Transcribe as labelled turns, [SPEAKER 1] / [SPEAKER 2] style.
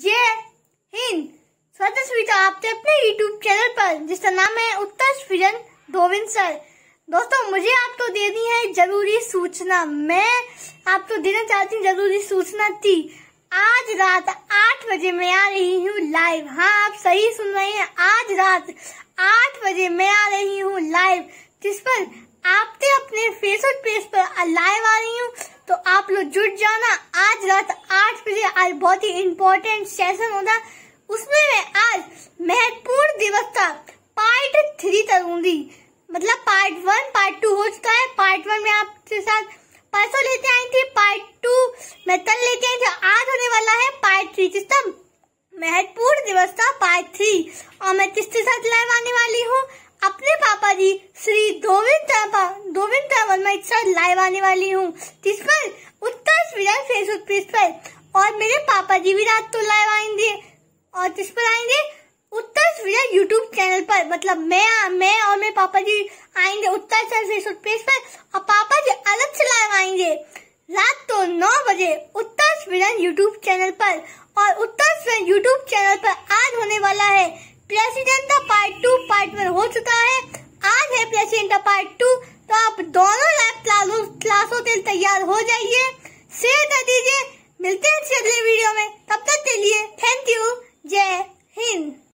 [SPEAKER 1] जय हिंद स्वागत है आपके अपने यूट्यूब चैनल पर जिसका नाम है उत्तर स्वीजन गोविंद सर दोस्तों मुझे आपको देनी है जरूरी सूचना मैं आपको देना चाहती हूँ जरूरी सूचना थी आज रात आठ बजे मैं आ रही हूँ लाइव हाँ आप सही सुन रहे हैं आज रात आठ बजे मैं आ रही हूँ लाइव जिस पर आपके अपने फेसबुक पेज पर लाइव आ रही तो आप लोग जुट जाना आज रात आठ बजे आज बहुत ही इम्पोर्टेंट सेशन होगा उसमें मैं आज महत्वपूर्ण दिवस का पार्ट थ्री करूंगी मतलब पार्ट वन पार्ट टू हो चुका है पार्ट वन में आपके साथ परसों लेते आई थी पार्ट टू मैं कल लेते आई थी आज होने वाला है पार्ट थ्री जिसका महत्वपूर्ण दिवस था पार्ट थ्री और मैं किसके साथ लाइव आने वाली हूँ अपने पापा जी श्री मैं एक साथ लाइव आने वाली हूँ जिस पर उत्तर विराज फेसबुक पेज पर और मेरे पापा जी भी रात को लाइव आएंगे और जिस पर आएंगे उत्तर विराज यूट्यूब चैनल पर मतलब मैं मैं और मेरे पापा जी आएंगे उत्तर फेसबुक पेज पर और पापा जी अलग से लाइव आएंगे रात को नौ बजे उत्तर विराज यूट्यूब चैनल पर और उत्तर विराज यूट्यूब चैनल पर आज होने वाला है president part two part one हो चुका है आज है प्रेसिडेंट पार्ट टू तो आप दोनों लैब क्लासों के लिए तैयार हो जाइए